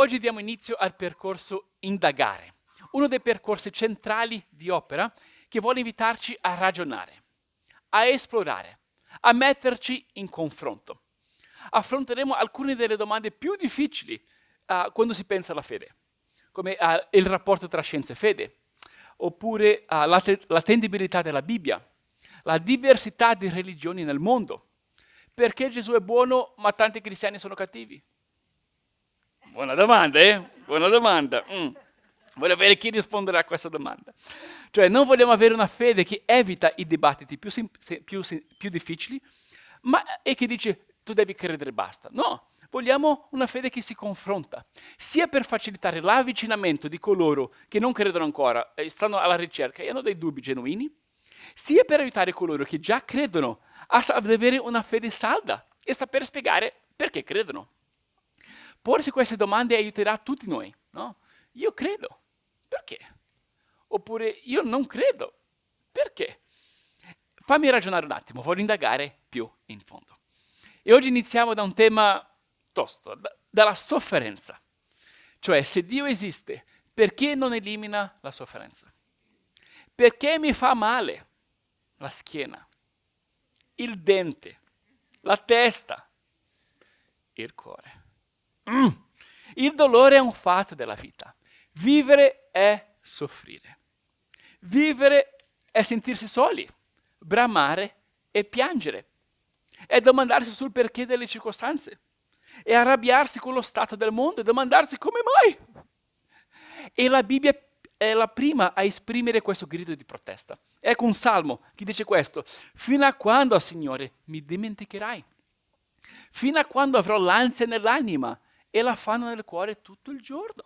Oggi diamo inizio al percorso Indagare, uno dei percorsi centrali di opera che vuole invitarci a ragionare, a esplorare, a metterci in confronto. Affronteremo alcune delle domande più difficili uh, quando si pensa alla fede, come uh, il rapporto tra scienza e fede, oppure uh, la, della Bibbia, la diversità di religioni nel mondo, perché Gesù è buono ma tanti cristiani sono cattivi Buona domanda, eh? Buona domanda. Mm. Voglio vedere chi risponderà a questa domanda. Cioè, non vogliamo avere una fede che evita i dibattiti più, più, più difficili, ma e che dice tu devi credere e basta. No, vogliamo una fede che si confronta, sia per facilitare l'avvicinamento di coloro che non credono ancora e stanno alla ricerca e hanno dei dubbi genuini, sia per aiutare coloro che già credono ad avere una fede salda e saper spiegare perché credono. Porsi queste domande aiuterà tutti noi, no? Io credo, perché? Oppure io non credo, perché? Fammi ragionare un attimo, voglio indagare più in fondo. E oggi iniziamo da un tema tosto, da, dalla sofferenza. Cioè, se Dio esiste, perché non elimina la sofferenza? Perché mi fa male la schiena, il dente, la testa, il cuore? Mm. Il dolore è un fatto della vita. Vivere è soffrire. Vivere è sentirsi soli, bramare e piangere. È domandarsi sul perché delle circostanze. È arrabbiarsi con lo stato del mondo e domandarsi come mai. E la Bibbia è la prima a esprimere questo grido di protesta. Ecco un salmo che dice questo. Fino a quando, Signore, mi dimenticherai? Fino a quando avrò l'ansia nell'anima? e la fanno nel cuore tutto il giorno.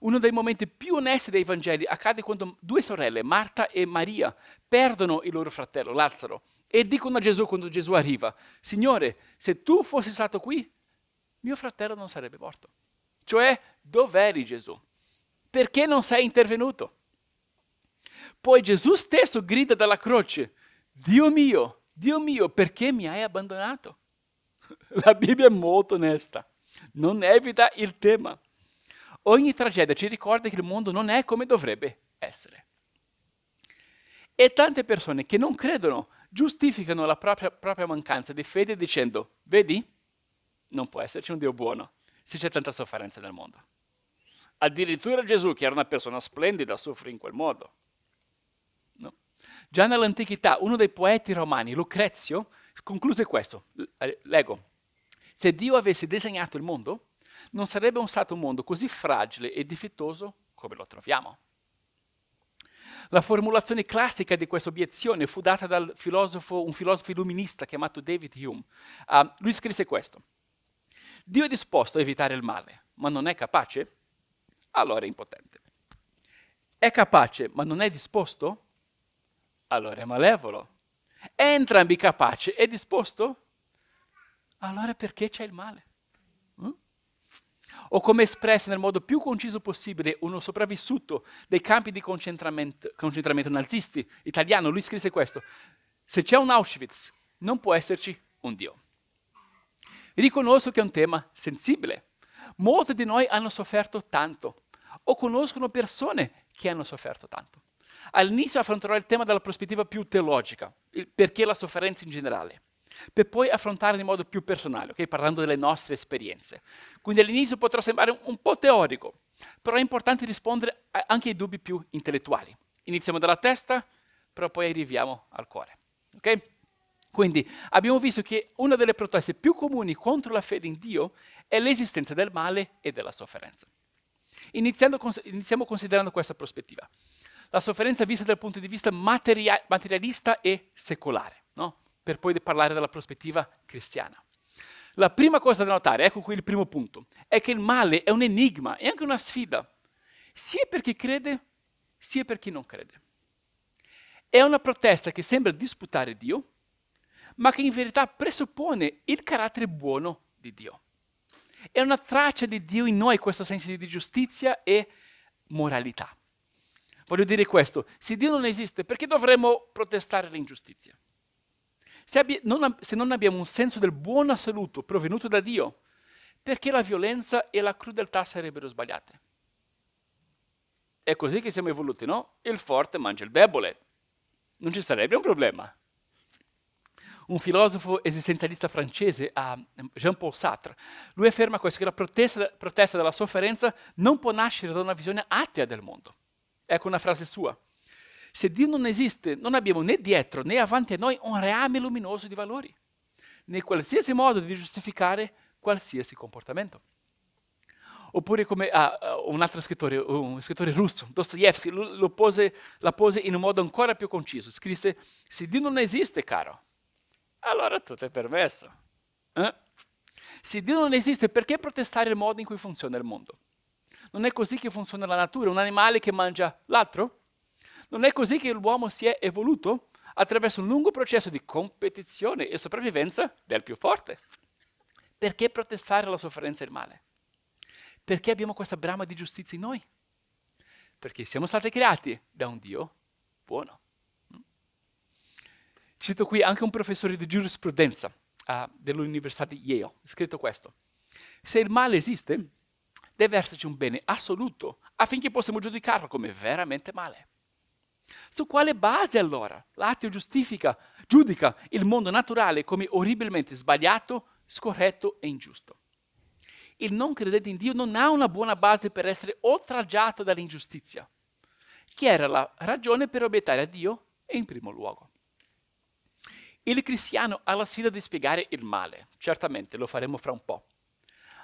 Uno dei momenti più onesti dei Vangeli accade quando due sorelle, Marta e Maria, perdono il loro fratello Lazzaro e dicono a Gesù quando Gesù arriva, Signore, se tu fossi stato qui, mio fratello non sarebbe morto. Cioè, dov'eri Gesù? Perché non sei intervenuto? Poi Gesù stesso grida dalla croce, Dio mio, Dio mio, perché mi hai abbandonato? La Bibbia è molto onesta non evita il tema. Ogni tragedia ci ricorda che il mondo non è come dovrebbe essere. E tante persone che non credono giustificano la propria, propria mancanza di fede dicendo, vedi, non può esserci un Dio buono se c'è tanta sofferenza nel mondo. Addirittura Gesù, che era una persona splendida, soffrì in quel modo. No. Già nell'antichità, uno dei poeti romani, Lucrezio, concluse questo. Leggo. Se Dio avesse disegnato il mondo, non sarebbe stato un mondo così fragile e difettoso come lo troviamo. La formulazione classica di questa obiezione fu data da un filosofo illuminista chiamato David Hume. Uh, lui scrisse questo. Dio è disposto a evitare il male, ma non è capace? Allora è impotente. È capace, ma non è disposto? Allora è malevolo. È entrambi capace e disposto? allora perché c'è il male? Mm? O come espresso nel modo più conciso possibile uno sopravvissuto dei campi di concentramento, concentramento nazisti italiano, lui scrisse questo, se c'è un Auschwitz non può esserci un Dio. Riconosco che è un tema sensibile. Molti di noi hanno sofferto tanto o conoscono persone che hanno sofferto tanto. All'inizio affronterò il tema dalla prospettiva più teologica, il perché la sofferenza in generale per poi affrontare in modo più personale, okay? parlando delle nostre esperienze. Quindi all'inizio potrà sembrare un, un po' teorico, però è importante rispondere anche ai dubbi più intellettuali. Iniziamo dalla testa, però poi arriviamo al cuore. Okay? Quindi abbiamo visto che una delle proteste più comuni contro la fede in Dio è l'esistenza del male e della sofferenza. Cons- iniziamo considerando questa prospettiva. La sofferenza vista dal punto di vista materia- materialista e secolare per poi parlare della prospettiva cristiana. La prima cosa da notare, ecco qui il primo punto, è che il male è un enigma, è anche una sfida, sia per chi crede, sia per chi non crede. È una protesta che sembra disputare Dio, ma che in verità presuppone il carattere buono di Dio. È una traccia di Dio in noi questo senso di giustizia e moralità. Voglio dire questo, se Dio non esiste, perché dovremmo protestare l'ingiustizia? se, non, se non abbiamo un senso del buon assoluto provenuto da Dio, perché la violenza e la crudeltà sarebbero sbagliate? È così che siamo evoluti, no? Il forte mangia il debole. Non ci sarebbe un problema. Un filosofo esistenzialista francese, ah, Jean-Paul Sartre, lui afferma questo, che la protesta, protesta della sofferenza non può nascere da una visione atea del mondo. Ecco una frase sua. Se Dio non esiste, non abbiamo né dietro né avanti a noi un reame luminoso di valori, né qualsiasi modo di giustificare qualsiasi comportamento. Oppure come ah, ah un altro scrittore, un scrittore russo, Dostoevsky, pose, la pose in un modo ancora più conciso. Scrisse, se Dio non esiste, caro, allora tutto è permesso. Eh? Se Dio non esiste, perché protestare il modo in cui funziona il mondo? Non è così che funziona la natura. Un animale che mangia l'altro non è così che l'uomo si è evoluto? Attraverso un lungo processo di competizione e sopravvivenza del più forte. Perché protestare alla sofferenza e il male? Perché abbiamo questa brama di giustizia in noi? Perché siamo stati creati da un Dio buono. Mm? Cito qui anche un professore di giurisprudenza uh, dell'Università di Yale, scritto questo. Se il male esiste, deve esserci un bene assoluto affinché possiamo giudicarlo come veramente male. Su quale base allora l'ateo giustifica, giudica il mondo naturale come orribilmente sbagliato, scorretto e ingiusto? Il non credente in Dio non ha una buona base per essere oltraggiato dall'ingiustizia, che era la ragione per obiettare a Dio in primo luogo. Il cristiano ha la sfida di spiegare il male, certamente lo faremo fra un po',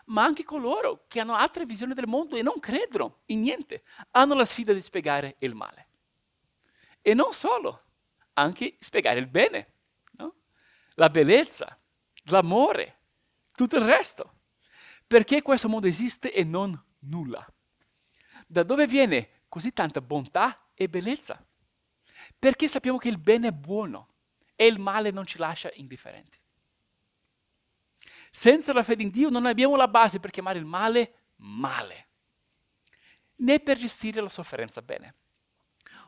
ma anche coloro che hanno altre visioni del mondo e non credono in niente hanno la sfida di spiegare il male. E non solo, anche spiegare il bene, no? la bellezza, l'amore, tutto il resto. Perché questo mondo esiste e non nulla? Da dove viene così tanta bontà e bellezza? Perché sappiamo che il bene è buono e il male non ci lascia indifferenti. Senza la fede in Dio non abbiamo la base per chiamare il male male, né per gestire la sofferenza bene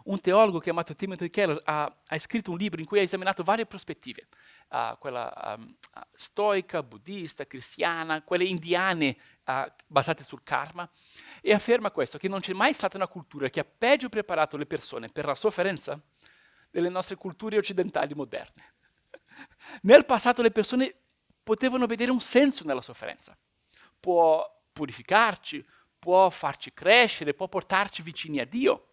un teologo chiamato Timothy Keller ha, ha scritto un libro in cui ha esaminato varie prospettive, uh, quella um, stoica, buddista, cristiana, quelle indiane uh, basate sul karma, e afferma questo, che non c'è mai stata una cultura che ha peggio preparato le persone per la sofferenza delle nostre culture occidentali moderne. Nel passato le persone potevano vedere un senso nella sofferenza. Può purificarci, può farci crescere, può portarci vicini a Dio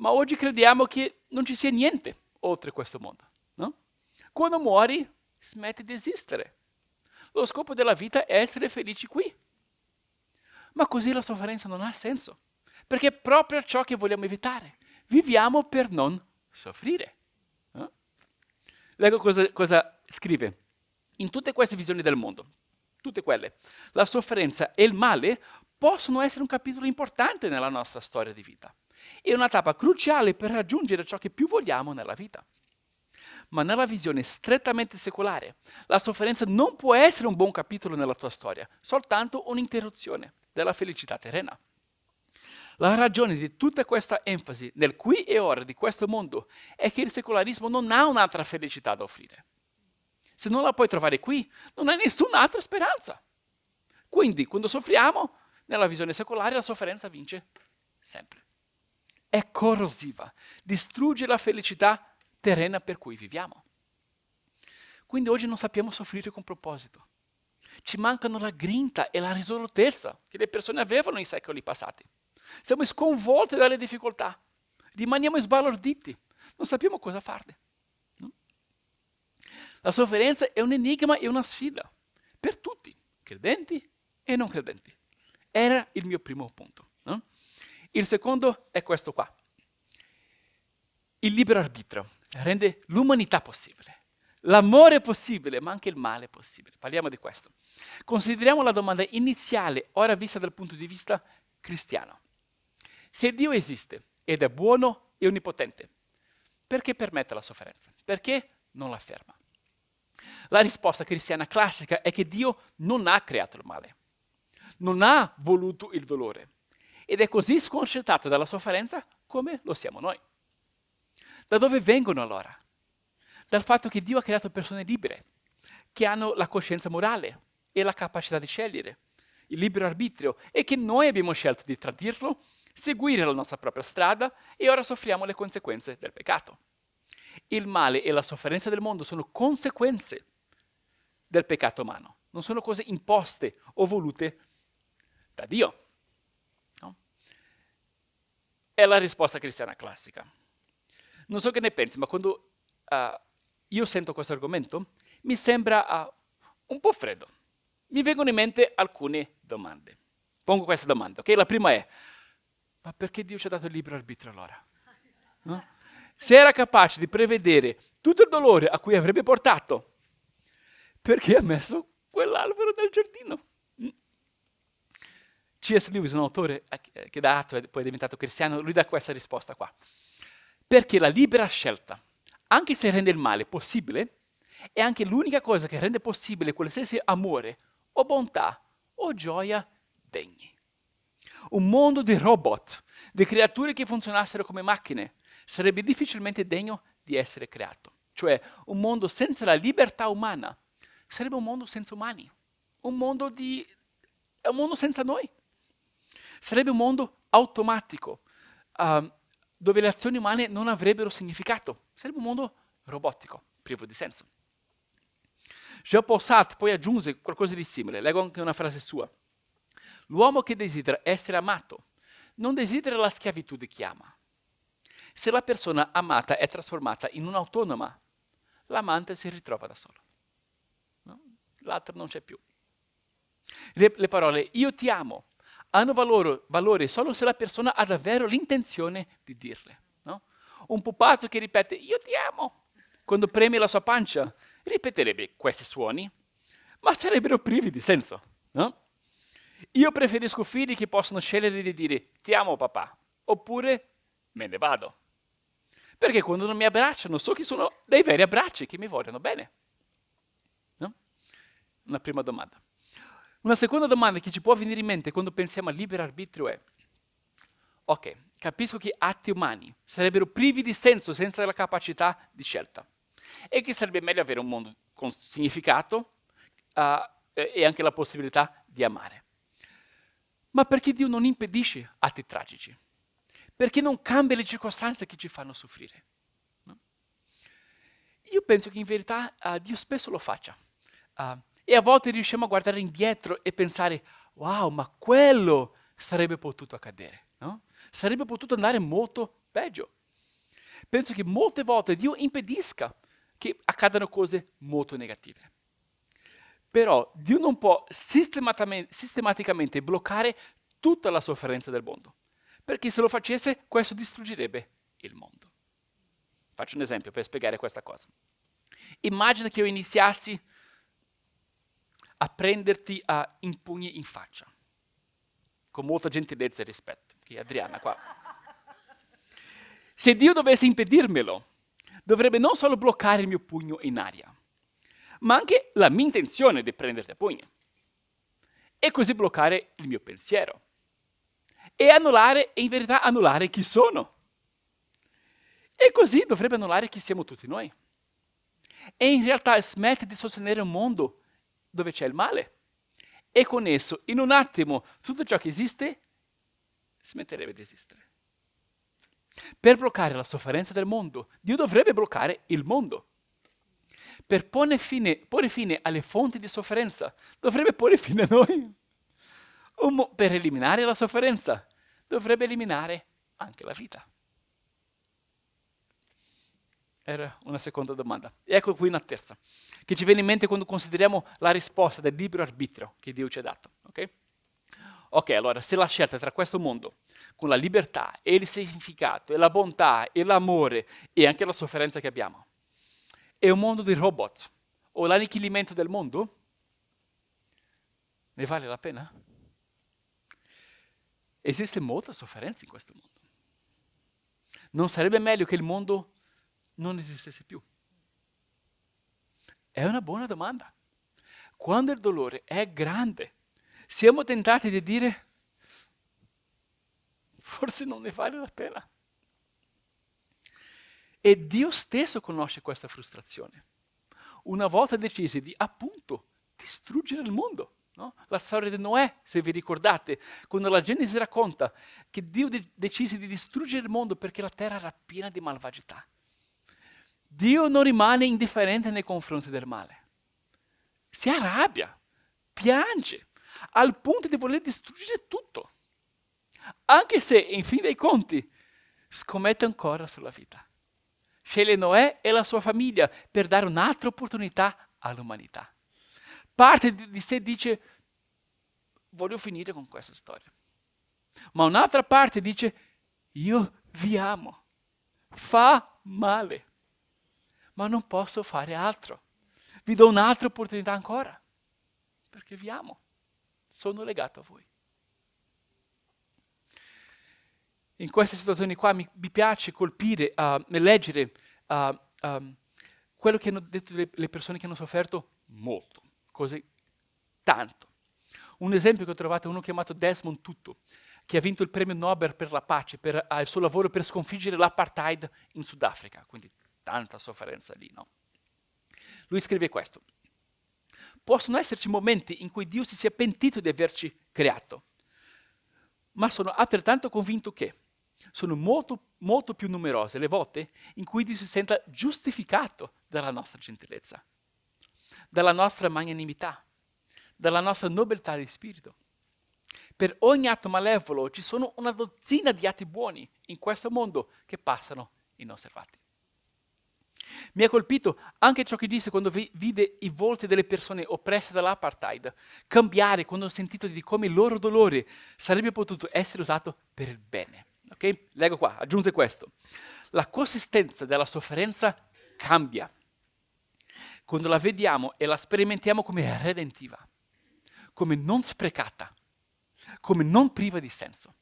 ma oggi crediamo che non ci sia niente oltre questo mondo. No? Quando muori, smetti di esistere. Lo scopo della vita è essere felici qui. Ma così la sofferenza non ha senso, perché è proprio ciò che vogliamo evitare. Viviamo per non soffrire. No? Leggo cosa, cosa scrive. In tutte queste visioni del mondo, tutte quelle, la sofferenza e il male possono essere un capitolo importante nella nostra storia di vita. È una tappa cruciale per raggiungere ciò che più vogliamo nella vita. Ma nella visione strettamente secolare, la sofferenza non può essere un buon capitolo nella tua storia, soltanto un'interruzione della felicità terrena. La ragione di tutta questa enfasi nel qui e ora di questo mondo è che il secolarismo non ha un'altra felicità da offrire. Se non la puoi trovare qui, non hai nessun'altra speranza. Quindi, quando soffriamo, nella visione secolare la sofferenza vince sempre è corrosiva, distrugge la felicità terrena per cui viviamo. Quindi oggi non sappiamo soffrire con proposito. Ci mancano la grinta e la risolutezza che le persone avevano in secoli passati. Siamo sconvolti dalle difficoltà, rimaniamo sbalorditi, non sappiamo cosa farne. No? La sofferenza è un enigma e una sfida per tutti, credenti e non credenti. Era il mio primo punto. Il secondo è questo qua. Il libero arbitrio rende l'umanità possibile, l'amore possibile, ma anche il male possibile. Parliamo di questo. Consideriamo la domanda iniziale, ora vista dal punto di vista cristiano. Se Dio esiste ed è buono e onnipotente, perché permette la sofferenza? Perché non la ferma? La risposta cristiana classica è che Dio non ha creato il male, non ha voluto il dolore, ed è così sconcertato dalla sofferenza come lo siamo noi. Da dove vengono allora? Dal fatto che Dio ha creato persone libere, che hanno la coscienza morale e la capacità di scegliere, il libero arbitrio, e che noi abbiamo scelto di tradirlo, seguire la nostra propria strada e ora soffriamo le conseguenze del peccato. Il male e la sofferenza del mondo sono conseguenze del peccato umano, non sono cose imposte o volute da Dio è la risposta cristiana classica. Non so che ne pensi, ma quando uh, io sento questo argomento, mi sembra uh, un po' freddo. Mi vengono in mente alcune domande. Pongo questa domanda, ok? La prima è, ma perché Dio ci ha dato il libero arbitrio allora? No? Se era capace di prevedere tutto il dolore a cui avrebbe portato, perché ha messo quell'albero nel giardino? C.S. Lewis, un autore eh, che da atto è poi diventato cristiano, lui dà questa risposta qua. Perché la libera scelta, anche se rende il male possibile, è anche l'unica cosa che rende possibile qualsiasi amore o bontà o gioia degni. Un mondo di robot, di creature che funzionassero come macchine, sarebbe difficilmente degno di essere creato. Cioè un mondo senza la libertà umana sarebbe un mondo senza umani, un mondo, di, un mondo senza noi, Sarebbe un mondo automatico, uh, dove le azioni umane non avrebbero significato. Sarebbe un mondo robotico, privo di senso. Jean-Paul Sartre poi aggiunse qualcosa di simile, leggo anche una frase sua. L'uomo che desidera essere amato non desidera la schiavitù di chi ama. Se la persona amata è trasformata in un'autonoma, l'amante si ritrova da solo. No? L'altro non c'è più. Le, le parole io ti amo hanno valore, valore solo se la persona ha davvero l'intenzione di dirle. No? Un pupazzo che ripete io ti amo quando preme la sua pancia ripeterebbe questi suoni, ma sarebbero privi di senso. No? Io preferisco figli che possono scegliere di dire ti amo papà oppure me ne vado. Perché quando non mi abbracciano so che sono dei veri abbracci che mi vogliono bene. No? Una prima domanda. Una seconda domanda che ci può venire in mente quando pensiamo al libero arbitrio è, ok, capisco che atti umani sarebbero privi di senso senza la capacità di scelta e che sarebbe meglio avere un mondo con significato uh, e anche la possibilità di amare. Ma perché Dio non impedisce atti tragici? Perché non cambia le circostanze che ci fanno soffrire? No? Io penso che in verità uh, Dio spesso lo faccia. Uh, e a volte riusciamo a guardare indietro e pensare, wow, ma quello sarebbe potuto accadere, no? Sarebbe potuto andare molto peggio. Penso che molte volte Dio impedisca che accadano cose molto negative. Però Dio non può sistematicamente bloccare tutta la sofferenza del mondo, perché se lo facesse questo distruggerebbe il mondo. Faccio un esempio per spiegare questa cosa. Immagina che io iniziassi a prenderti a impugni in faccia, con molta gentilezza e rispetto, che è Adriana qua. Se Dio dovesse impedirmelo, dovrebbe non solo bloccare il mio pugno in aria, ma anche la mia intenzione di prenderti a pugni, e così bloccare il mio pensiero, e annullare, e in verità annullare chi sono. E così dovrebbe annullare chi siamo tutti noi. E in realtà smette di sostenere un mondo dove c'è il male. E con esso, in un attimo, tutto ciò che esiste smetterebbe di esistere. Per bloccare la sofferenza del mondo, Dio dovrebbe bloccare il mondo. Per porre fine, porre fine alle fonti di sofferenza, dovrebbe porre fine a noi. Mo- per eliminare la sofferenza, dovrebbe eliminare anche la vita. Era una seconda domanda. E ecco qui una terza, che ci viene in mente quando consideriamo la risposta del libero arbitrio che Dio ci ha dato. Okay? ok, allora se la scelta tra questo mondo, con la libertà e il significato e la bontà e l'amore e anche la sofferenza che abbiamo, è un mondo di robot o l'annichilimento del mondo, ne vale la pena? Esiste molta sofferenza in questo mondo. Non sarebbe meglio che il mondo non esistesse più? È una buona domanda. Quando il dolore è grande, siamo tentati di dire forse non ne vale la pena. E Dio stesso conosce questa frustrazione. Una volta decise di appunto distruggere il mondo. No? La storia di Noè, se vi ricordate, quando la Genesi racconta che Dio de- decise di distruggere il mondo perché la terra era piena di malvagità. Dio non rimane indifferente nei confronti del male. Si arrabbia, piange, al punto di voler distruggere tutto. Anche se, in fin dei conti, scommette ancora sulla vita. Sceglie Noè e la sua famiglia per dare un'altra opportunità all'umanità. Parte di sé dice, voglio finire con questa storia. Ma un'altra parte dice, io vi amo. Fa male ma non posso fare altro. Vi do un'altra opportunità ancora, perché vi amo, sono legato a voi. In queste situazioni qua mi, mi piace colpire, uh, leggere uh, um, quello che hanno detto le, le persone che hanno sofferto molto, così tanto. Un esempio che ho trovato è uno chiamato Desmond Tutu, che ha vinto il premio Nobel per la pace, per uh, il suo lavoro per sconfiggere l'apartheid in Sudafrica, quindi tanta sofferenza lì, no? Lui scrive questo. Possono esserci momenti in cui Dio si sia pentito di averci creato, ma sono altrettanto convinto che sono molto, molto più numerose le volte in cui Dio si senta giustificato dalla nostra gentilezza, dalla nostra magnanimità, dalla nostra nobiltà di spirito. Per ogni atto malevolo ci sono una dozzina di atti buoni in questo mondo che passano inosservati. Mi ha colpito anche ciò che disse quando vide i volti delle persone oppresse dall'apartheid cambiare quando ho sentito di come il loro dolore sarebbe potuto essere usato per il bene. Okay? Leggo qua, aggiunge questo. La consistenza della sofferenza cambia quando la vediamo e la sperimentiamo come redentiva, come non sprecata, come non priva di senso.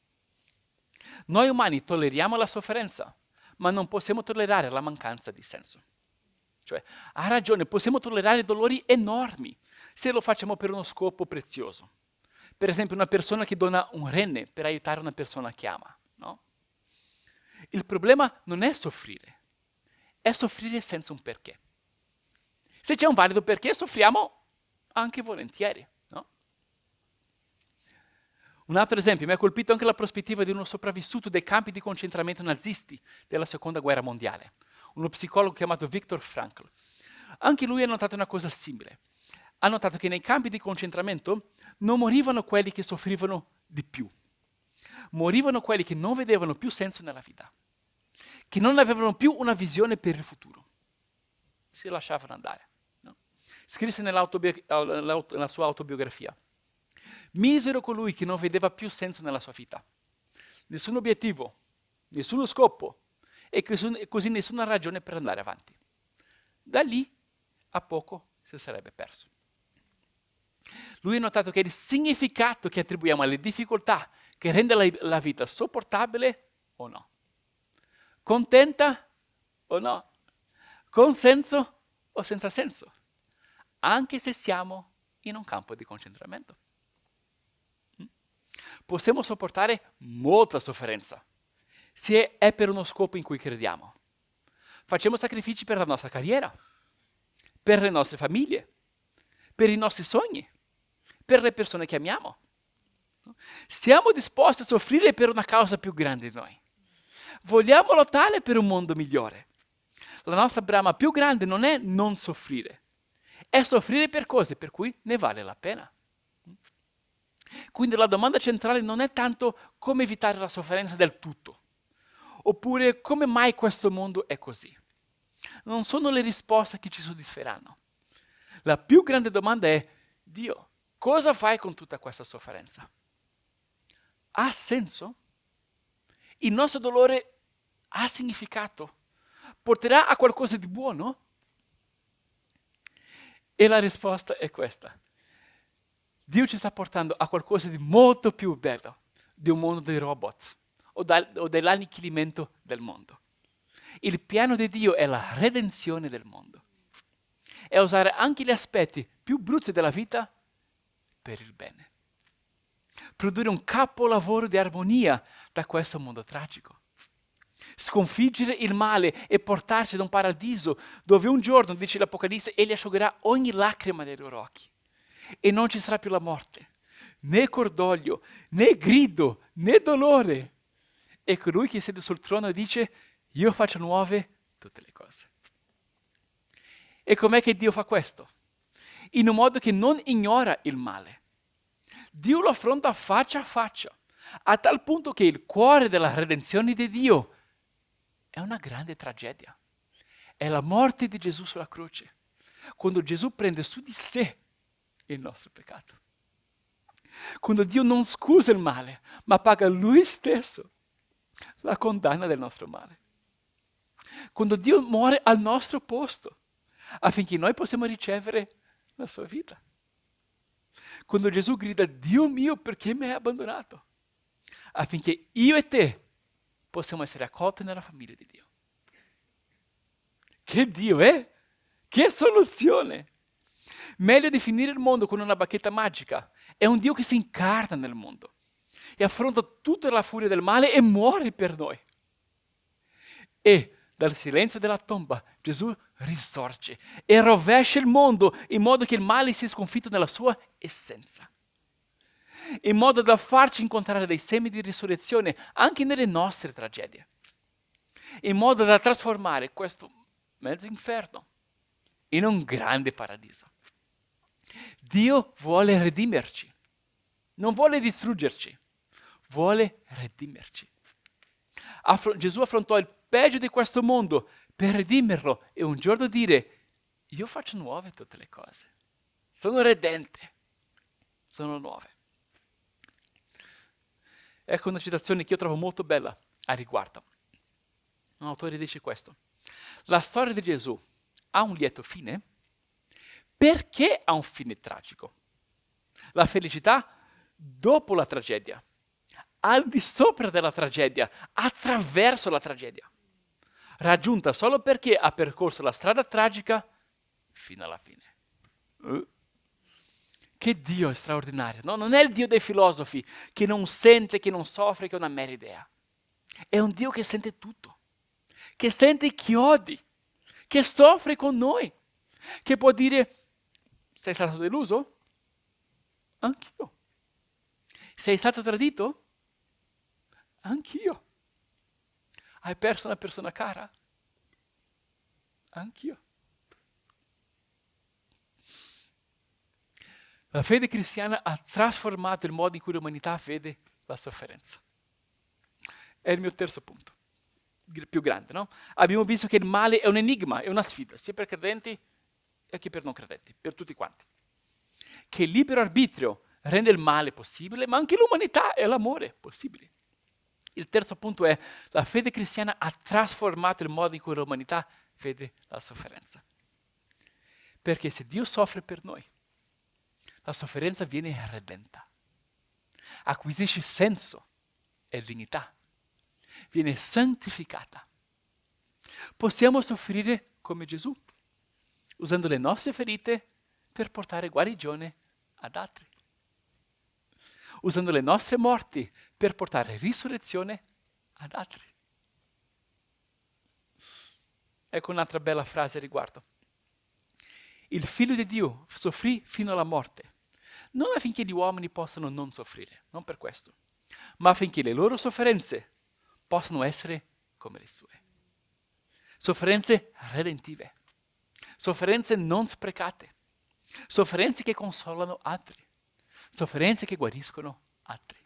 Noi umani tolleriamo la sofferenza, ma non possiamo tollerare la mancanza di senso. Cioè, ha ragione, possiamo tollerare dolori enormi se lo facciamo per uno scopo prezioso. Per esempio una persona che dona un rene per aiutare una persona che ama. No? Il problema non è soffrire, è soffrire senza un perché. Se c'è un valido perché, soffriamo anche volentieri. No? Un altro esempio, mi ha colpito anche la prospettiva di uno sopravvissuto dei campi di concentramento nazisti della seconda guerra mondiale uno psicologo chiamato Viktor Frankl. Anche lui ha notato una cosa simile. Ha notato che nei campi di concentramento non morivano quelli che soffrivano di più, morivano quelli che non vedevano più senso nella vita, che non avevano più una visione per il futuro. Si lasciavano andare. No? Scrisse nella sua autobiografia. Misero colui che non vedeva più senso nella sua vita. Nessun obiettivo, nessuno scopo, e così nessuna ragione per andare avanti. Da lì a poco si sarebbe perso. Lui ha notato che il significato che attribuiamo alle difficoltà che rende la, vita sopportabile o no, contenta o no, con senso o senza senso, anche se siamo in un campo di concentramento. Hm? Possiamo sopportare molta sofferenza, se è per uno scopo in cui crediamo. Facciamo sacrifici per la nostra carriera, per le nostre famiglie, per i nostri sogni, per le persone che amiamo. Siamo disposti a soffrire per una causa più grande di noi. Vogliamo lottare per un mondo migliore. La nostra brama più grande non è non soffrire, è soffrire per cose per cui ne vale la pena. Quindi la domanda centrale non è tanto come evitare la sofferenza del tutto, oppure come mai questo mondo è così. Non sono le risposte che ci soddisferanno. La più grande domanda è, Dio, cosa fai con tutta questa sofferenza? Ha senso? Il nostro dolore ha significato? Porterà a qualcosa di buono? E la risposta è questa. Dio ci sta portando a qualcosa di molto più bello di un mondo dei robot o, da, o dell'annichilimento del mondo. Il piano di Dio è la redenzione del mondo. È usare anche gli aspetti più brutti della vita per il bene. Produrre un capolavoro di armonia da questo mondo tragico. Sconfiggere il male e portarci ad un paradiso dove un giorno, dice l'Apocalisse, egli asciugherà ogni lacrima dei loro occhi e non ci sarà più la morte, né cordoglio, né grido, né dolore, e colui che siede sul trono dice, io faccio nuove tutte le cose. E com'è che Dio fa questo? In un modo che non ignora il male. Dio lo affronta faccia a faccia, a tal punto che il cuore della redenzione di Dio è una grande tragedia. È la morte di Gesù sulla croce, quando Gesù prende su di sé il nostro peccato. Quando Dio non scusa il male, ma paga lui stesso la condanna del nostro male. Quando Dio muore al nostro posto, affinché noi possiamo ricevere la sua vita. Quando Gesù grida, Dio mio, perché mi hai abbandonato? Affinché io e te possiamo essere accolti nella famiglia di Dio. Che Dio è? Che soluzione! Meglio definire il mondo con una bacchetta magica. È un Dio che si incarna nel mondo e affronta tutta la furia del male e muore per noi. E dal silenzio della tomba Gesù risorge e rovescia il mondo in modo che il male sia sconfitto nella sua essenza. In modo da farci incontrare dei semi di risurrezione anche nelle nostre tragedie. In modo da trasformare questo mezzo inferno in un grande paradiso. Dio vuole redimerci, non vuole distruggerci vuole redimerci. Affro- Gesù affrontò il peggio di questo mondo per redimerlo e un giorno dire, io faccio nuove tutte le cose, sono redente, sono nuove. Ecco una citazione che io trovo molto bella a riguardo. Un autore dice questo, la storia di Gesù ha un lieto fine perché ha un fine tragico. La felicità dopo la tragedia al di sopra della tragedia, attraverso la tragedia, raggiunta solo perché ha percorso la strada tragica fino alla fine. Eh. Che Dio è straordinario, no? Non è il Dio dei filosofi che non sente, che non soffre, che è una mera idea. È un Dio che sente tutto, che sente chi odi, che soffre con noi, che può dire sei stato deluso? Anch'io. Sei stato tradito? Anch'io. Hai perso una persona cara? Anch'io. La fede cristiana ha trasformato il modo in cui l'umanità vede la sofferenza. È il mio terzo punto, il più grande, no? Abbiamo visto che il male è un enigma, è una sfida, sia per credenti che per non credenti, per tutti quanti. Che il libero arbitrio rende il male possibile, ma anche l'umanità e l'amore possibili il terzo punto è la fede cristiana ha trasformato il modo in cui l'umanità vede la sofferenza. Perché se Dio soffre per noi, la sofferenza viene redenta, acquisisce senso e dignità, viene santificata. Possiamo soffrire come Gesù, usando le nostre ferite per portare guarigione ad altri, usando le nostre morti per portare risurrezione ad altri. Ecco un'altra bella frase a riguardo. Il figlio di Dio soffrì fino alla morte, non affinché gli uomini possano non soffrire, non per questo, ma affinché le loro sofferenze possano essere come le sue. Sofferenze redentive, sofferenze non sprecate, sofferenze che consolano altri, sofferenze che guariscono altri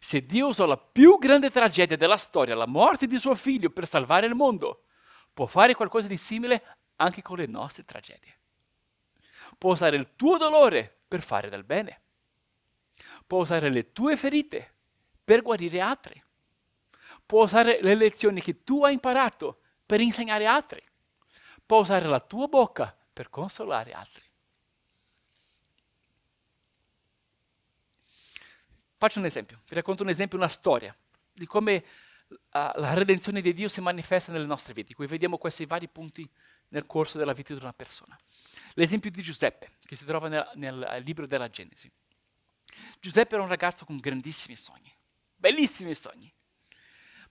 se Dio usò la più grande tragedia della storia, la morte di suo figlio, per salvare il mondo, può fare qualcosa di simile anche con le nostre tragedie. Può usare il tuo dolore per fare del bene. Può usare le tue ferite per guarire altri. Può usare le lezioni che tu hai imparato per insegnare altri. Può usare la tua bocca per consolare altri. Faccio un esempio, vi racconto un esempio, una storia di come uh, la redenzione di Dio si manifesta nelle nostre vite, Qui vediamo questi vari punti nel corso della vita di una persona. L'esempio di Giuseppe, che si trova nel, nel eh, libro della Genesi. Giuseppe era un ragazzo con grandissimi sogni, bellissimi sogni,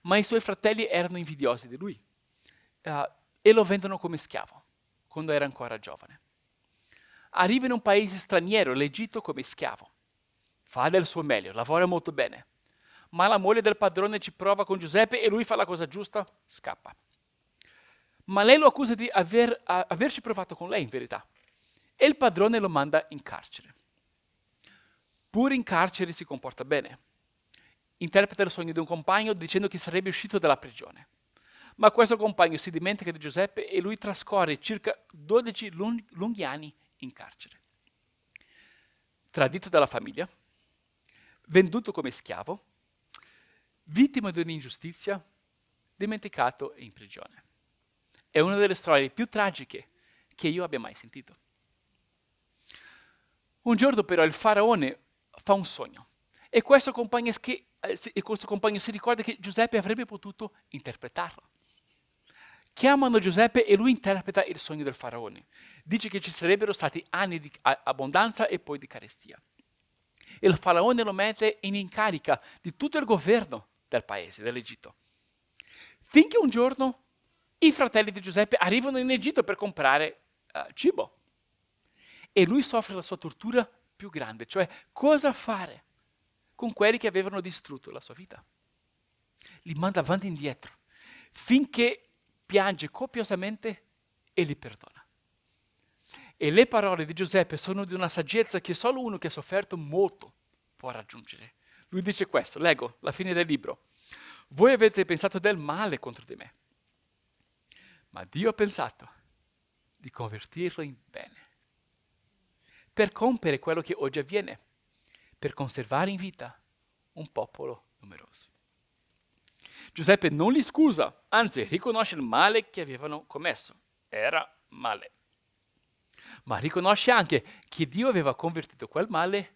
ma i suoi fratelli erano invidiosi di lui uh, e lo vendono come schiavo quando era ancora giovane. Arriva in un paese straniero, l'Egitto, come schiavo fa del suo meglio, lavora molto bene. Ma la moglie del padrone ci prova con Giuseppe e lui fa la cosa giusta, scappa. Ma lei lo accusa di aver, a, averci provato con lei, in verità. E il padrone lo manda in carcere. Pur in carcere si comporta bene. Interpreta il sogno di un compagno dicendo che sarebbe uscito dalla prigione. Ma questo compagno si dimentica di Giuseppe e lui trascorre circa 12 lunghi anni in carcere. Tradito dalla famiglia, venduto come schiavo, vittima di un'ingiustizia, dimenticato e in prigione. È una delle storie più tragiche che io abbia mai sentito. Un giorno però il faraone fa un sogno e questo compagno, che, eh, questo compagno si ricorda che Giuseppe avrebbe potuto interpretarlo. Chiamano Giuseppe e lui interpreta il sogno del faraone. Dice che ci sarebbero stati anni di abbondanza e poi di carestia il faraone lo mette in incarica di tutto il governo del paese, dell'Egitto. Finché un giorno i fratelli di Giuseppe arrivano in Egitto per comprare uh, cibo e lui soffre la sua tortura più grande, cioè cosa fare con quelli che avevano distrutto la sua vita. Li manda avanti e indietro finché piange copiosamente e li perdona. E le parole di Giuseppe sono di una saggezza che solo uno che ha sofferto molto può raggiungere. Lui dice questo, leggo la fine del libro. Voi avete pensato del male contro di me, ma Dio ha pensato di convertirlo in bene, per compiere quello che oggi avviene, per conservare in vita un popolo numeroso. Giuseppe non li scusa, anzi riconosce il male che avevano commesso. Era male ma riconosce anche che Dio aveva convertito quel male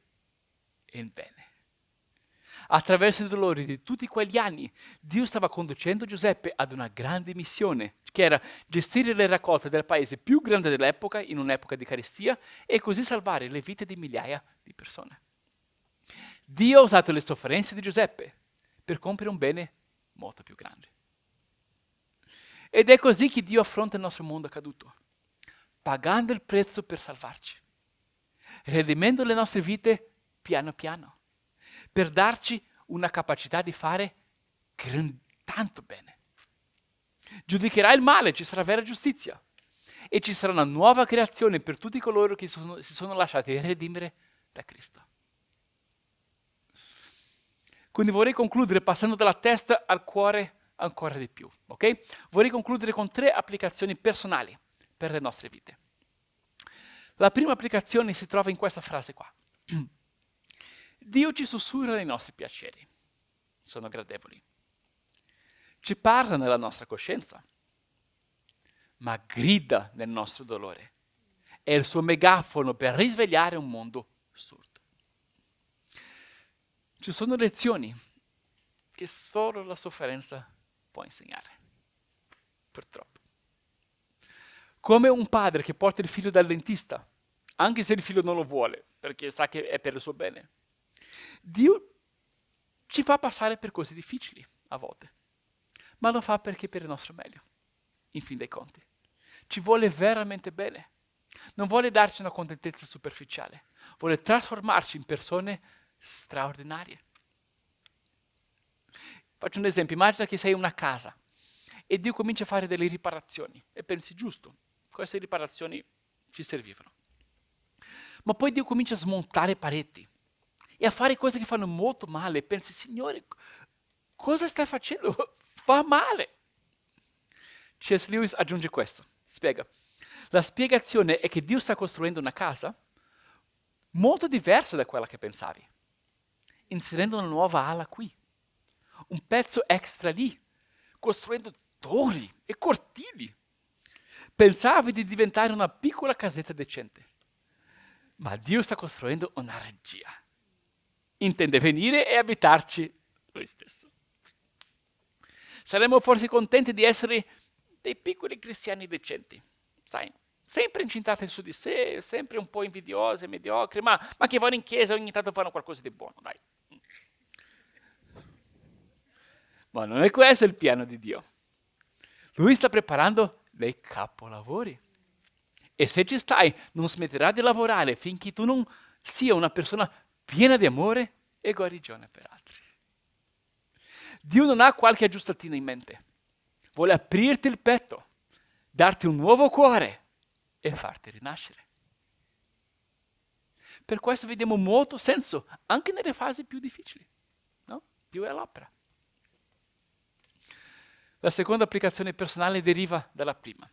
in bene. Attraverso i dolori di tutti quegli anni, Dio stava conducendo Giuseppe ad una grande missione, che era gestire le raccolte del paese più grande dell'epoca, in un'epoca di carestia, e così salvare le vite di migliaia di persone. Dio ha usato le sofferenze di Giuseppe per compiere un bene molto più grande. Ed è così che Dio affronta il nostro mondo caduto pagando il prezzo per salvarci, redimendo le nostre vite piano piano, per darci una capacità di fare tanto bene. Giudicherà il male, ci sarà vera giustizia e ci sarà una nuova creazione per tutti coloro che sono, si sono lasciati redimere da Cristo. Quindi vorrei concludere passando dalla testa al cuore ancora di più. Okay? Vorrei concludere con tre applicazioni personali per le nostre vite. La prima applicazione si trova in questa frase qua. Dio ci sussurra nei nostri piaceri, sono gradevoli. Ci parla nella nostra coscienza, ma grida nel nostro dolore. È il suo megafono per risvegliare un mondo sordo. Ci sono lezioni che solo la sofferenza può insegnare, purtroppo. Come un padre che porta il figlio dal dentista, anche se il figlio non lo vuole, perché sa che è per il suo bene. Dio ci fa passare per cose difficili a volte, ma lo fa perché è per il nostro meglio, in fin dei conti. Ci vuole veramente bene. Non vuole darci una contentezza superficiale, vuole trasformarci in persone straordinarie. Faccio un esempio, immagina che sei in una casa e Dio comincia a fare delle riparazioni e pensi giusto, queste riparazioni ci servivano. Ma poi Dio comincia a smontare pareti e a fare cose che fanno molto male. Pensi, Signore, cosa stai facendo? Fa male. C.S. Lewis aggiunge questo, spiega. La spiegazione è che Dio sta costruendo una casa molto diversa da quella che pensavi, inserendo una nuova ala qui, un pezzo extra lì, costruendo torri e cortili pensavi di diventare una piccola casetta decente. Ma Dio sta costruendo una regia. Intende venire e abitarci lui stesso. Saremmo forse contenti di essere dei piccoli cristiani decenti, sai? Sempre incintati su di sé, sempre un po' invidiosi, mediocri, ma, ma che vanno in chiesa ogni tanto fanno qualcosa di buono, dai. Ma non è questo il piano di Dio. Lui sta preparando dei capolavori. E se ci stai, non smetterà di lavorare finché tu non sia una persona piena di amore e guarigione per altri. Dio non ha qualche aggiustatina in mente. Vuole aprirti il petto, darti un nuovo cuore e farti rinascere. Per questo vediamo molto senso anche nelle fasi più difficili. No? Dio è l'opera. La seconda applicazione personale deriva dalla prima.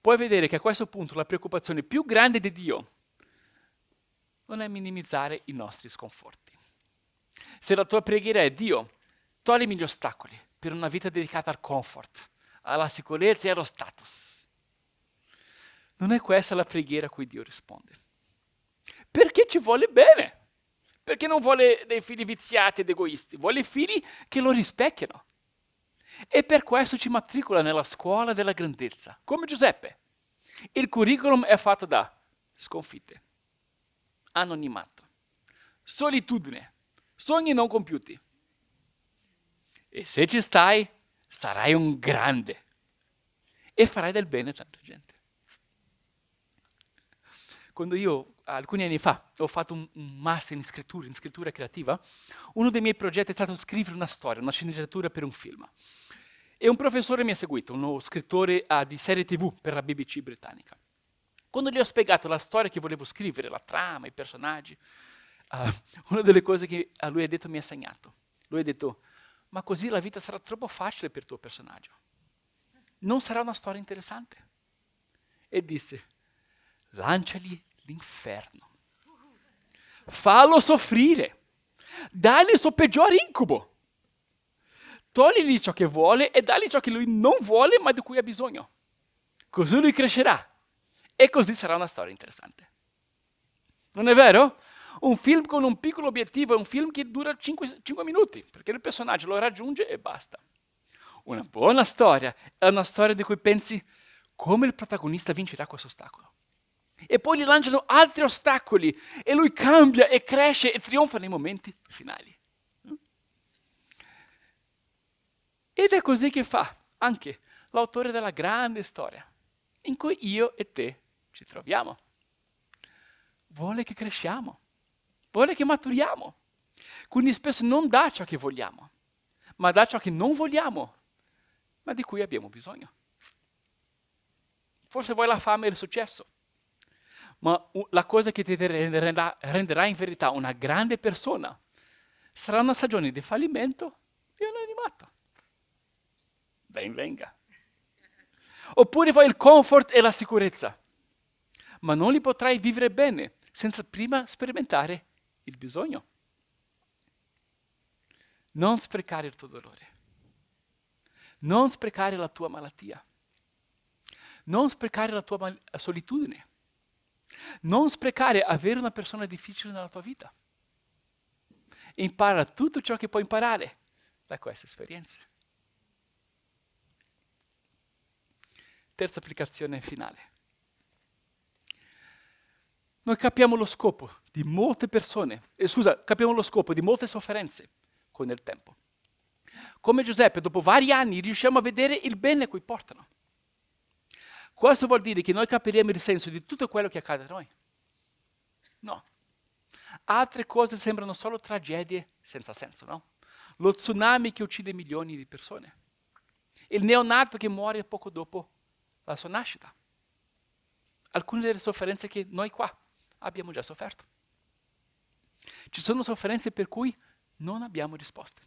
Puoi vedere che a questo punto la preoccupazione più grande di Dio non è minimizzare i nostri sconforti. Se la tua preghiera è Dio, toglimi gli ostacoli per una vita dedicata al comfort, alla sicurezza e allo status. Non è questa la preghiera a cui Dio risponde. Perché ci vuole bene? Perché non vuole dei figli viziati ed egoisti, vuole figli che lo rispecchiano, e per questo ci matricola nella scuola della grandezza, come Giuseppe. Il curriculum è fatto da sconfitte, anonimato, solitudine, sogni non compiuti. E se ci stai, sarai un grande e farai del bene a tanta gente. Quando io, alcuni anni fa, ho fatto un master in scrittura, in scrittura creativa, uno dei miei progetti è stato scrivere una storia, una sceneggiatura per un film. E un professore mi ha seguito, uno scrittore uh, di serie tv per la BBC britannica. Quando gli ho spiegato la storia che volevo scrivere, la trama, i personaggi, uh, una delle cose che a lui ha detto mi ha segnato. Lui ha detto, ma così la vita sarà troppo facile per il tuo personaggio. Non sarà una storia interessante. E disse, lanciali l'inferno. Fallo soffrire. Dagli il suo peggior incubo. Togli ciò che vuole e dagli ciò che lui non vuole ma di cui ha bisogno. Così lui crescerà. E così sarà una storia interessante. Non è vero? Un film con un piccolo obiettivo è un film che dura 5, 5 minuti, perché il personaggio lo raggiunge e basta. Una buona storia è una storia di cui pensi come il protagonista vincerà questo ostacolo. E poi gli lanciano altri ostacoli e lui cambia e cresce e trionfa nei momenti finali. Ed è così che fa anche l'autore della grande storia in cui io e te ci troviamo. Vuole che cresciamo, vuole che maturiamo. Quindi spesso non dà ciò che vogliamo, ma dà ciò che non vogliamo, ma di cui abbiamo bisogno. Forse vuoi la fame e il successo, ma la cosa che ti renderà, renderà in verità una grande persona sarà una stagione di fallimento ben venga. Oppure vuoi il comfort e la sicurezza, ma non li potrai vivere bene senza prima sperimentare il bisogno. Non sprecare il tuo dolore. Non sprecare la tua malattia. Non sprecare la tua solitudine. Non sprecare avere una persona difficile nella tua vita. Impara tutto ciò che puoi imparare da queste esperienze. terza applicazione finale. Noi capiamo lo scopo di molte persone, eh, scusa, capiamo lo scopo di molte sofferenze con il tempo. Come Giuseppe, dopo vari anni riusciamo a vedere il bene a cui portano. Questo vuol dire che noi capiremo il senso di tutto quello che accade a noi. No. Altre cose sembrano solo tragedie senza senso, no? Lo tsunami che uccide milioni di persone. Il neonato che muore poco dopo la sua nascita, alcune delle sofferenze che noi qua abbiamo già sofferto. Ci sono sofferenze per cui non abbiamo risposte,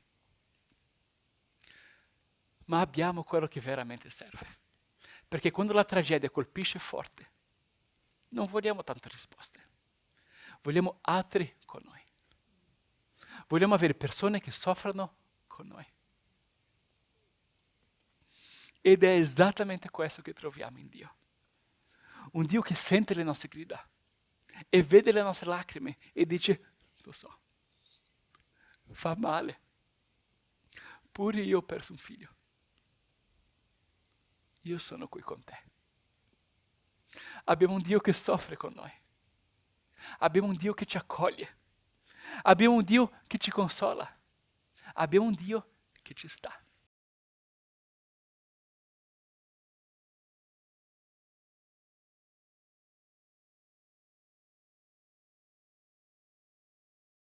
ma abbiamo quello che veramente serve. Perché quando la tragedia colpisce forte, non vogliamo tante risposte, vogliamo altri con noi. Vogliamo avere persone che soffrano con noi. Ed è esattamente questo che troviamo in Dio. Un Dio che sente le nostre grida e vede le nostre lacrime e dice, lo so, fa male. Pure io ho perso un figlio. Io sono qui con te. Abbiamo un Dio che soffre con noi. Abbiamo un Dio che ci accoglie. Abbiamo un Dio che ci consola. Abbiamo un Dio che ci sta.